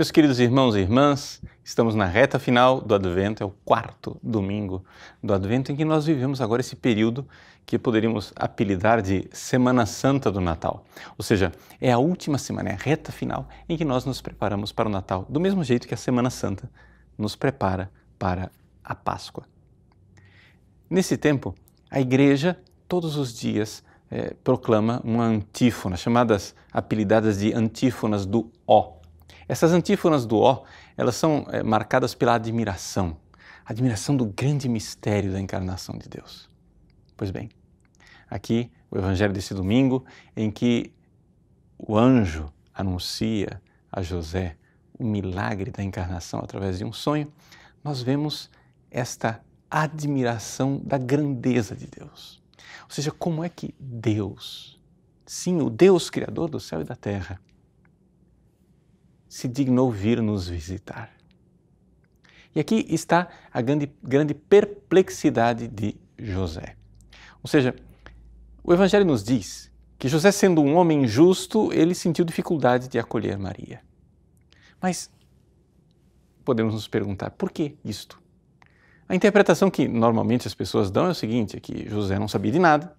Meus queridos irmãos e irmãs, estamos na reta final do Advento, é o quarto domingo do Advento em que nós vivemos agora esse período que poderíamos apelidar de Semana Santa do Natal. Ou seja, é a última semana, é a reta final em que nós nos preparamos para o Natal, do mesmo jeito que a Semana Santa nos prepara para a Páscoa. Nesse tempo, a Igreja, todos os dias, é, proclama uma antífona, chamadas, apelidadas de antífonas do Ó essas antífonas do Ó, elas são é, marcadas pela admiração, admiração do grande mistério da encarnação de Deus. Pois bem, aqui o evangelho desse domingo em que o anjo anuncia a José o milagre da encarnação através de um sonho, nós vemos esta admiração da grandeza de Deus. Ou seja, como é que Deus, sim, o Deus criador do céu e da terra, se dignou vir nos visitar. E aqui está a grande, grande perplexidade de José. Ou seja, o Evangelho nos diz que José, sendo um homem justo, ele sentiu dificuldade de acolher Maria. Mas podemos nos perguntar por que isto? A interpretação que normalmente as pessoas dão é o seguinte: é que José não sabia de nada,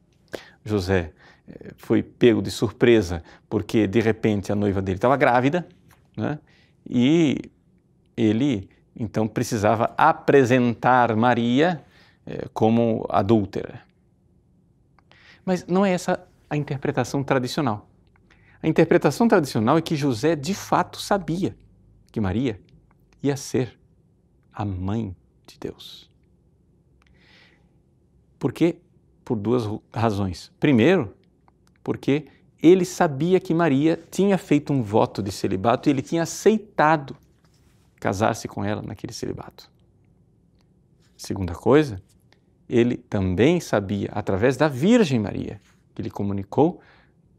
José eh, foi pego de surpresa porque de repente a noiva dele estava grávida né? E ele então precisava apresentar Maria eh, como adúltera. Mas não é essa a interpretação tradicional. A interpretação tradicional é que José de fato sabia que Maria ia ser a mãe de Deus. Por quê? Por duas razões. Primeiro, porque ele sabia que Maria tinha feito um voto de celibato e ele tinha aceitado casar-se com ela naquele celibato. Segunda coisa, ele também sabia, através da Virgem Maria, que lhe comunicou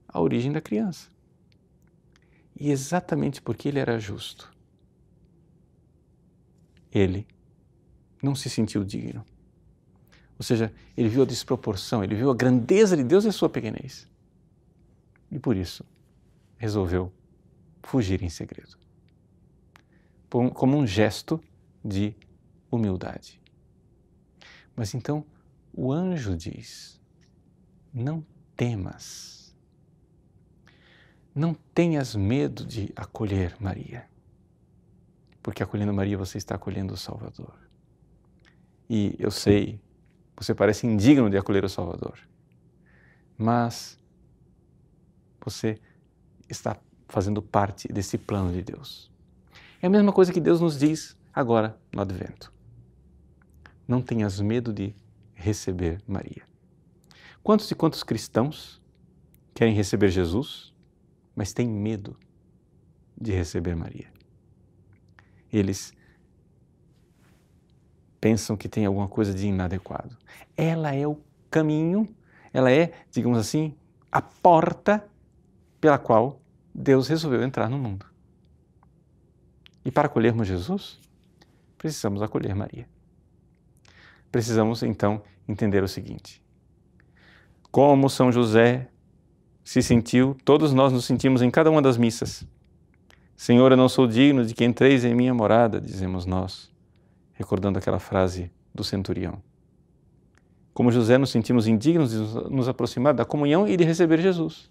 a origem da criança. E exatamente porque ele era justo, ele não se sentiu digno. Ou seja, ele viu a desproporção, ele viu a grandeza de Deus e a sua pequenez e por isso resolveu fugir em segredo, como um gesto de humildade. Mas então o anjo diz: não temas, não tenhas medo de acolher Maria, porque acolhendo Maria você está acolhendo o Salvador. E eu sei, você parece indigno de acolher o Salvador, mas você está fazendo parte desse plano de Deus. É a mesma coisa que Deus nos diz agora no Advento. Não tenhas medo de receber Maria. Quantos e quantos cristãos querem receber Jesus, mas têm medo de receber Maria? Eles pensam que tem alguma coisa de inadequado. Ela é o caminho, ela é, digamos assim, a porta pela qual Deus resolveu entrar no mundo. E para acolhermos Jesus, precisamos acolher Maria. Precisamos então entender o seguinte: como São José se sentiu, todos nós nos sentimos em cada uma das missas. Senhor, eu não sou digno de que entreis em minha morada, dizemos nós, recordando aquela frase do centurião. Como José, nos sentimos indignos de nos aproximar da comunhão e de receber Jesus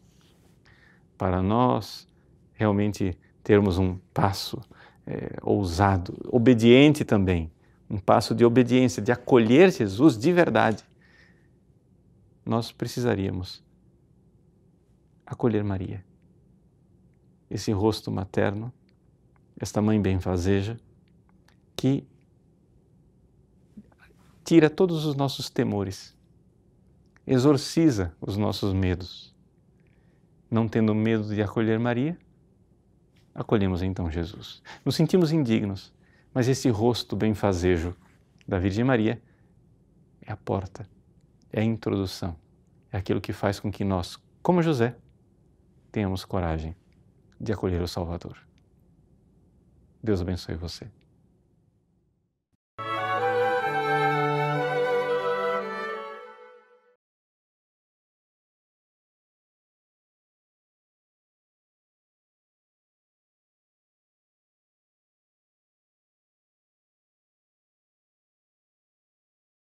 para nós realmente termos um passo é, ousado, obediente também, um passo de obediência, de acolher Jesus de verdade, nós precisaríamos acolher Maria. Esse rosto materno, esta mãe benfazeja, que tira todos os nossos temores, exorciza os nossos medos não tendo medo de acolher Maria, acolhemos então Jesus. Nos sentimos indignos, mas esse rosto benfazejo da Virgem Maria é a porta, é a introdução, é aquilo que faz com que nós, como José, tenhamos coragem de acolher o Salvador. Deus abençoe você.